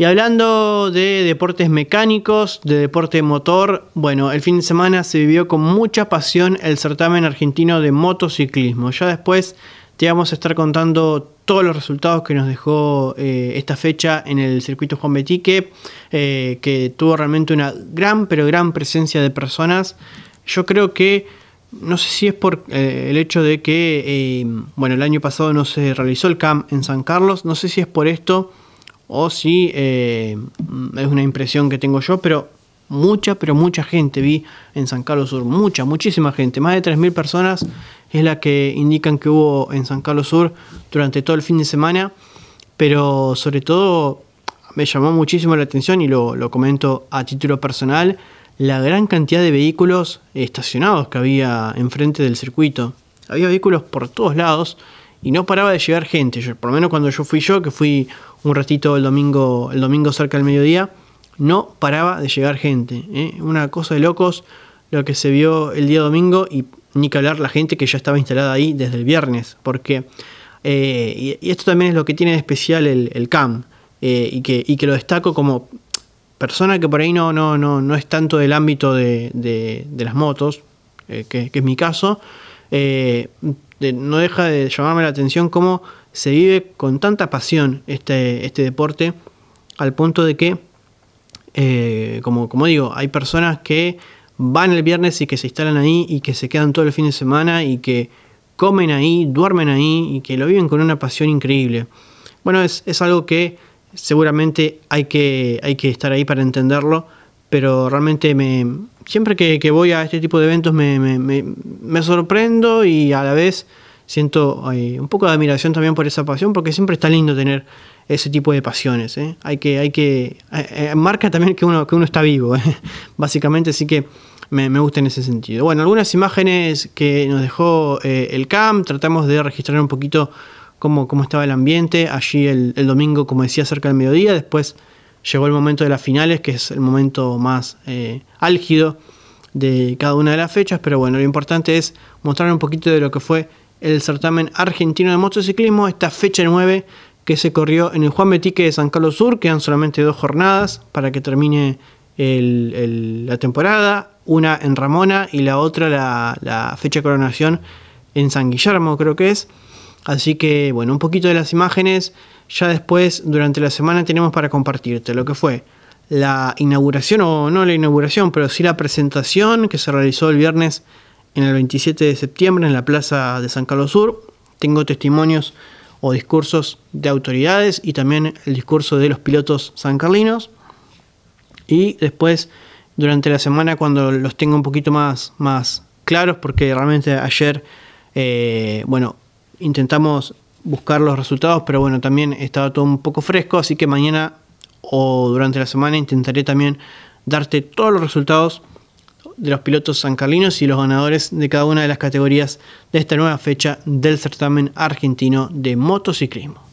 Y hablando de deportes mecánicos, de deporte motor, bueno, el fin de semana se vivió con mucha pasión el certamen argentino de motociclismo. Ya después te vamos a estar contando todos los resultados que nos dejó eh, esta fecha en el circuito Juan Betique, eh, que tuvo realmente una gran, pero gran presencia de personas. Yo creo que, no sé si es por eh, el hecho de que, bueno, el año pasado no se realizó el CAM en San Carlos, no sé si es por esto o si eh, es una impresión que tengo yo, pero mucha, pero mucha gente vi en San Carlos Sur, mucha, muchísima gente, más de 3.000 personas es la que indican que hubo en San Carlos Sur durante todo el fin de semana, pero sobre todo me llamó muchísimo la atención y lo, comento a título personal, la gran cantidad de vehículos estacionados que había enfrente del circuito. Había vehículos por todos lados y no paraba de llegar gente, por lo menos cuando yo fui yo, que fui un ratito el domingo, el domingo cerca del mediodía, no paraba de llegar gente. ¿eh? Una cosa de locos lo que se vio el día domingo y ni que hablar la gente que ya estaba instalada ahí desde el viernes, porque eh, y, esto también es lo que tiene de especial el, CAM eh, y, que, y que lo destaco como persona que por ahí no, no, no, no es tanto del ámbito de, de, las motos, que, es mi caso, no deja de llamarme la atención como se vive con tanta pasión este, este deporte al punto de que, eh, como, como digo, hay personas que van el viernes y que se instalan ahí y que se quedan todo el fin de semana y que comen ahí, duermen ahí y que lo viven con una pasión increíble. Bueno, es, algo que seguramente hay que, hay que estar ahí para entenderlo, pero realmente me, siempre que, voy a este tipo de eventos me, me sorprendo y a la vez siento eh, un poco de admiración también por esa pasión, porque siempre está lindo tener ese tipo de pasiones. ¿eh? Hay que, hay que, eh, marca también que uno, que uno está vivo, básicamente, así que me, gusta en ese sentido. Bueno, algunas imágenes que nos dejó el CAM, tratamos de registrar un poquito cómo, cómo estaba el ambiente, allí el, domingo, como decía, cerca del mediodía, después llegó el momento de las finales, que es el momento más álgido de cada una de las fechas, pero bueno, lo importante es mostrar un poquito de lo que fue el certamen argentino de motociclismo, esta fecha 9 que se corrió en el Juan Betique de San Carlos Sur, quedan solamente dos jornadas para que termine la temporada, una en Ramona y la otra la, la fecha de coronación en San Guillermo creo que es. Así que bueno, un poquito de las imágenes, ya después durante la semana tenemos para compartirte lo que fue la inauguración, o no la inauguración, pero sí la presentación que se realizó el viernes en el 27 de septiembre en la Plaza de San Carlos Sur. Tengo testimonios o discursos de autoridades y también el discurso de los pilotos sancarlinos. Y después, durante la semana, cuando los tenga un poquito más, más claros, porque realmente ayer, eh, bueno, intentamos buscar los resultados, pero bueno, también estaba todo un poco fresco, así que mañana o durante la semana intentaré también darte todos los resultados de los pilotos sancarlinos y los ganadores de cada una de las categorías de esta nueva fecha del certamen argentino de motociclismo.